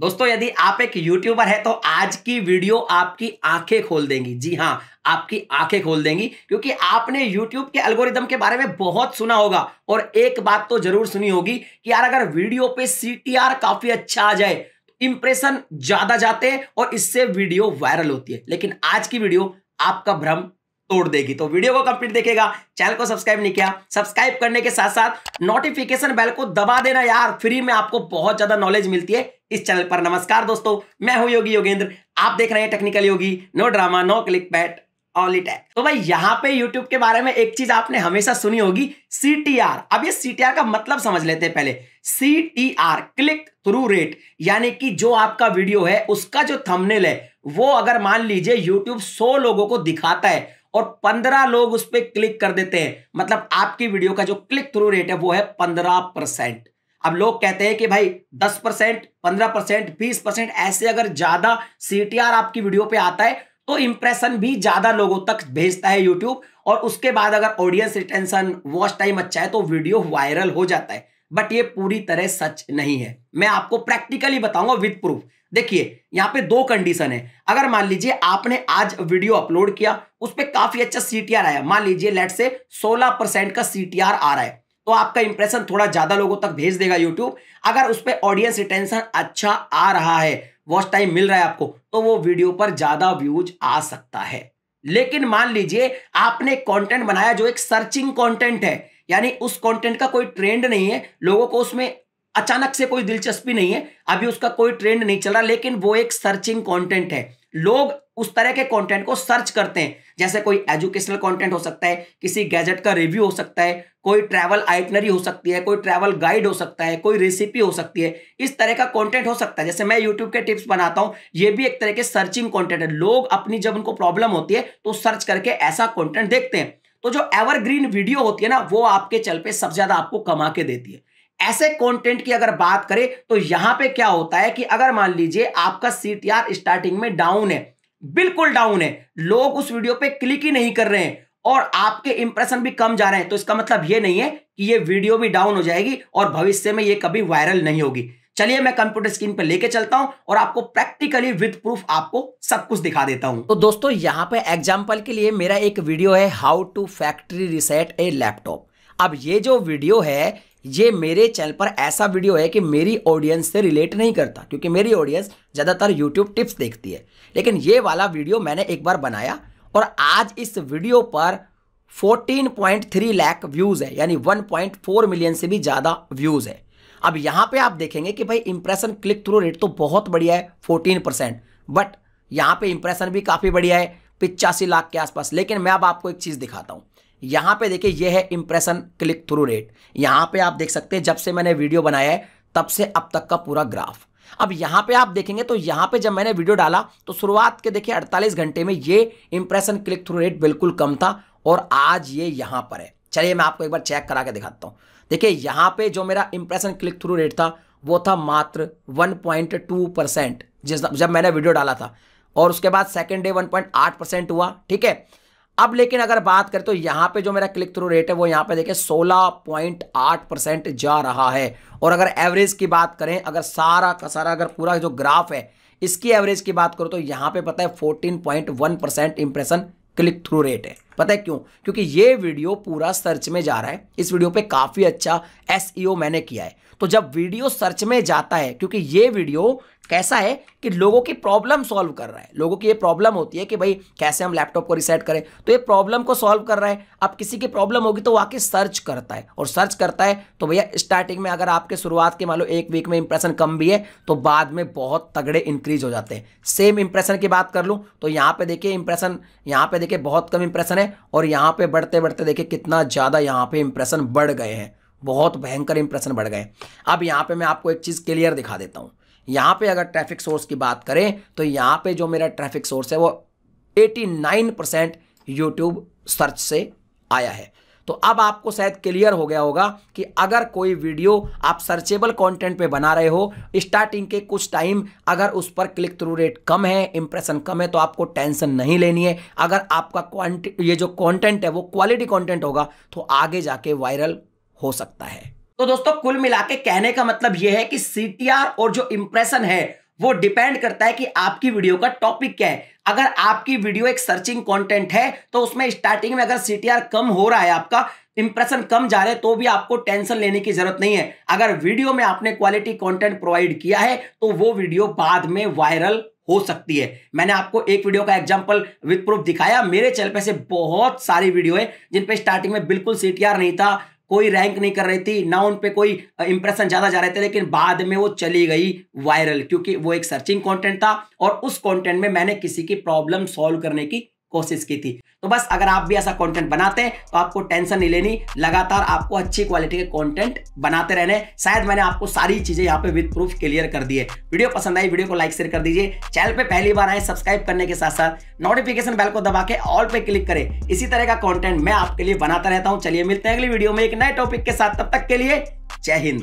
दोस्तों यदि आप एक यूट्यूबर है तो आज की वीडियो आपकी आंखें खोल देंगी जी हाँ आपकी आंखें खोल देंगी क्योंकि आपने YouTube के एल्गोरिदम के बारे में बहुत सुना होगा और एक बात तो जरूर सुनी होगी कि यार अगर वीडियो पे सी काफी अच्छा आ जाए तो इंप्रेशन ज्यादा जाते हैं और इससे वीडियो वायरल होती है लेकिन आज की वीडियो आपका भ्रम तोड़ देगी तो वीडियो को कंप्लीट देखेगा चैनल को सब्सक्राइब नहीं किया सब्सक्राइब करने के साथ साथ नोटिफिकेशन बेल को दबा देना यार फ्री में आपको बहुत ज्यादा नॉलेज मिलती है इस चैनल पर नमस्कार दोस्तों मैं हूं योगी योगेंद्र आप देख रहे हैं technical Yogi no drama no clickbait तो भाई यहाँ पे YouTube के बारे में एक चीज आपने हमेशा सुनी होगी CTR अब ये CTR का मतलब समझ लेते हैं पहले CTR क्लिक थ्रू रेट यानी कि जो आपका वीडियो है उसका जो थंबनेल है वो अगर मान लीजिए YouTube 100 लोगों को दिखाता है और पंद्रह लोग उस पर क्लिक कर देते हैं मतलब आपकी वीडियो का जो क्लिक थ्रू रेट है वो है पंद्रह परसेंट अब लोग कहते हैं कि भाई दस परसेंट पंद्रह परसेंट बीस परसेंट ऐसे अगर ज्यादा सीटीआर आपकी वीडियो पे आता है तो इंप्रेशन भी ज्यादा लोगों तक भेजता है यूट्यूब और उसके बाद अगर ऑडियंस रिटेंशन वॉच टाइम अच्छा है तो वीडियो वायरल हो जाता है बट ये पूरी तरह सच नहीं है मैं आपको प्रैक्टिकली बताऊंगा विद प्रूफ देखिए यहां पे दो कंडीशन है अगर मान लीजिए आपने आज वीडियो अपलोड किया उस पर काफी अच्छा सीटीआर आया मान लीजिए लेट से 16 परसेंट का सीटीआर आ रहा है तो आपका इंप्रेशन थोड़ा ज्यादा लोगों तक भेज देगा यूट्यूब अगर उस पर ऑडियंस रिटेंशन अच्छा आ रहा है वॉच टाइम मिल रहा है आपको तो वो वीडियो पर ज्यादा व्यूज आ सकता है लेकिन मान लीजिए आपने कंटेंट बनाया जो एक सर्चिंग कंटेंट है यानी उस कंटेंट का कोई ट्रेंड नहीं है लोगों को उसमें अचानक से कोई दिलचस्पी नहीं है अभी उसका कोई ट्रेंड नहीं चल रहा लेकिन वो एक सर्चिंग कंटेंट है लोग उस तरह के कंटेंट को सर्च करते हैं जैसे कोई एजुकेशनल कंटेंट हो सकता है किसी गैजेट का रिव्यू हो सकता है कोई ट्रैवल आइटनरी हो सकती है कोई ट्रैवल गाइड हो सकता है कोई रेसिपी हो सकती है इस तरह का कंटेंट हो सकता है जैसे मैं यूट्यूब के टिप्स बनाता हूं ये भी एक तरह के सर्चिंग कॉन्टेंट है लोग अपनी जब उनको प्रॉब्लम होती है तो सर्च करके ऐसा कॉन्टेंट देखते हैं तो जो एवरग्रीन वीडियो होती है ना वो आपके चल पे सबसे ज्यादा आपको कमा के देती है ऐसे कंटेंट की अगर बात करें तो यहां पे क्या होता है कि अगर मान लीजिए आपका सीटीआर स्टार्टिंग में डाउन है बिल्कुल डाउन है लोग उस वीडियो पे क्लिक ही नहीं कर रहे हैं और आपके इंप्रेशन भी कम जा रहे हैं तो इसका मतलब ये नहीं है कि ये वीडियो भी डाउन हो जाएगी और भविष्य में ये कभी वायरल नहीं होगी चलिए मैं कंप्यूटर स्क्रीन पर लेके चलता हूं और आपको प्रैक्टिकली विद प्रूफ आपको सब कुछ दिखा देता हूं तो दोस्तों यहां पे एग्जांपल के लिए मेरा एक वीडियो है how to factory reset a laptop अब ये जो वीडियो है ये मेरे चैनल पर ऐसा वीडियो है कि मेरी ऑडियंस से रिलेट नहीं करता क्योंकि मेरी ऑडियंस ज़्यादातर यूट्यूब टिप्स देखती है लेकिन ये वाला वीडियो मैंने एक बार बनाया और आज इस वीडियो पर 14.3 लाख व्यूज़ है यानी 1.4 मिलियन से भी ज़्यादा व्यूज़ है अब यहाँ पे आप देखेंगे कि भाई इंप्रेशन क्लिक थ्रू रेट तो बहुत बढ़िया है फोर्टीन परसेंट बट यहाँ पर इंप्रेशन भी काफ़ी बढ़िया है पिचासी लाख के आसपास लेकिन मैं अब आपको एक चीज़ दिखाता हूँ यहां पे देखिए ये है इंप्रेशन क्लिक थ्रू रेट यहां पे आप देख सकते हैं जब से मैंने वीडियो बनाया है तब से अब तक का पूरा ग्राफ अब यहां पे आप देखेंगे तो यहां पे जब मैंने वीडियो डाला तो शुरुआत के देखिए 48 घंटे में ये इंप्रेशन क्लिक थ्रू रेट बिल्कुल कम था और आज ये यहां पर है चलिए मैं आपको एक बार चेक करा के दिखाता हूं देखिए यहां पे जो मेरा इंप्रेशन क्लिक थ्रू रेट था वो था मात्र 1.2 परसेंट जिस जब मैंने वीडियो डाला था और उसके बाद सेकेंड डे वन परसेंट हुआ ठीक है अब लेकिन अगर बात करें तो यहाँ पे जो मेरा क्लिक थ्रू रेट है वो यहाँ पे देखे 16.8 परसेंट जा रहा है और अगर एवरेज की बात करें अगर सारा का सारा अगर पूरा जो ग्राफ है इसकी एवरेज की बात करो तो यहाँ पे पता है 14.1 percent impression click through rate है पता है क्यों क्योंकि ये वीडियो पूरा सर्च में जा रहा है इस वीडियो पे काफ़ी अच्छा एस e मैंने किया है तो जब वीडियो सर्च में जाता है क्योंकि ये वीडियो कैसा है कि लोगों की प्रॉब्लम सॉल्व कर रहा है लोगों की ये प्रॉब्लम होती है कि भाई कैसे हम लैपटॉप को रिसेट करें तो ये प्रॉब्लम को सॉल्व कर रहा है अब किसी की प्रॉब्लम होगी तो आके सर्च करता है और सर्च करता है तो भैया स्टार्टिंग में अगर आपके शुरुआत के मान लो एक वीक में इंप्रेशन कम भी है तो बाद में बहुत तगड़े इंक्रीज हो जाते हैं सेम इंप्रेशन की बात कर लूँ तो यहाँ पर देखिए इंप्रेशन यहाँ पे देखिए बहुत कम इंप्रेशन है और यहाँ पे बढ़ते बढ़ते देखिए कितना ज़्यादा यहाँ पे इंप्रेशन बढ़ गए हैं बहुत भयंकर इंप्रेशन बढ़ गए अब यहाँ पे मैं आपको एक चीज़ क्लियर दिखा देता हूँ यहाँ पे अगर ट्रैफिक सोर्स की बात करें तो यहाँ पे जो मेरा ट्रैफिक सोर्स है वो 89 परसेंट यूट्यूब सर्च से आया है तो अब आपको शायद क्लियर हो गया होगा कि अगर कोई वीडियो आप सर्चेबल कंटेंट पे बना रहे हो स्टार्टिंग के कुछ टाइम अगर उस पर क्लिक थ्रू रेट कम है इंप्रेशन कम है तो आपको टेंशन नहीं लेनी है अगर आपका ये जो कंटेंट है वो क्वालिटी कंटेंट होगा तो आगे जाके वायरल हो सकता है तो दोस्तों कुल मिला के कहने का मतलब यह है कि सी और जो इंप्रेशन है वो डिपेंड करता है कि आपकी वीडियो का टॉपिक क्या है अगर आपकी वीडियो एक सर्चिंग कंटेंट है तो उसमें स्टार्टिंग में अगर सीटीआर कम हो रहा है आपका इंप्रेशन कम जा रहे तो भी आपको टेंशन लेने की जरूरत नहीं है अगर वीडियो में आपने क्वालिटी कॉन्टेंट प्रोवाइड किया है तो वो वीडियो बाद में वायरल हो सकती है मैंने आपको एक वीडियो का एग्जांपल विद प्रूफ दिखाया मेरे चैनल पे से बहुत सारी वीडियो है जिन पे स्टार्टिंग में बिल्कुल सीटीआर नहीं था कोई रैंक नहीं कर रही थी ना उन पर कोई इंप्रेशन ज़्यादा जा रहे थे लेकिन बाद में वो चली गई वायरल क्योंकि वो एक सर्चिंग कंटेंट था और उस कंटेंट में मैंने किसी की प्रॉब्लम सॉल्व करने की कोशिश की थी तो बस अगर आप भी ऐसा कंटेंट बनाते हैं तो आपको टेंशन नहीं लेनी लगातार आपको अच्छी क्वालिटी के कंटेंट बनाते रहने शायद मैंने आपको सारी चीजें यहाँ पे विद प्रूफ क्लियर कर दिए वीडियो पसंद आई वीडियो को लाइक शेयर कर दीजिए चैनल पे पहली बार आए सब्सक्राइब करने के साथ साथ नोटिफिकेशन बेल को दबा के ऑल पे क्लिक करें इसी तरह का कॉन्टेंट मैं आपके लिए बनाता रहता हूँ चलिए मिलते हैं अगली वीडियो में एक नए टॉपिक के साथ तब तक के लिए जय हिंद